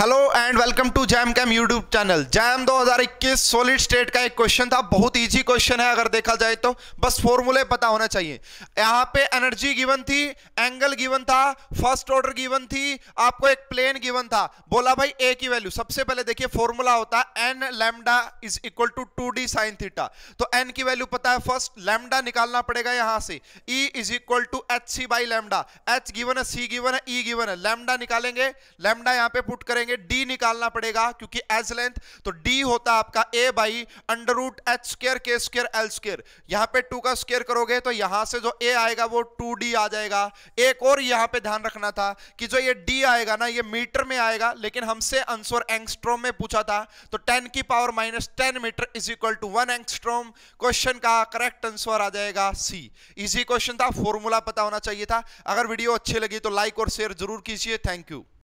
hello and welcome to JAM cam YouTube channel JAM 2021 solid state का एक question था बहुत इजी क्वेश्चन है अगर देखा जाए तो बस फॉर्मूले पता होना चाहिए यहाँ पे एनर्जी गिवन थी एंगल गिवन था फर्स्ट ऑर्डर गिवन थी आपको एक प्लेन गिवन था बोला भाई ए की वैल्यू सबसे पहले देखिए फॉर्मूला होता है n lambda is equal to two d sine theta तो एन की वैल्यू पता है फर्स्ट लेमडा निकालना पड़ेगा यहाँ से E is equal to h c by lambda h given है सी गिवन है ई e गिवन है लेमडा निकालेंगे लेमडा यहाँ पे पुट करेंगे करेंगे डी निकालना पड़ेगा क्योंकि एज लेंथ तो डी होता है आपका a by under root h square k square l square यहां पे टू का स्केयर करोगे तो यहां से जो ए आएगा वो टू डी आ जाएगा एक और यहां पे ध्यान रखना था कि जो ये डी आएगा ना ये मीटर में आएगा लेकिन हमसे आंसर एंगस्ट्रोम में पूछा था तो टेन की power minus ten metre is equal to one angstrom question का करेक्ट आंसर आ जाएगा सी इजी क्वेश्चन था फॉर्मूला पता होना चाहिए था अगर वीडियो अच्छी लगी तो लाइक और शेयर जरूर कीजिए थैंक यू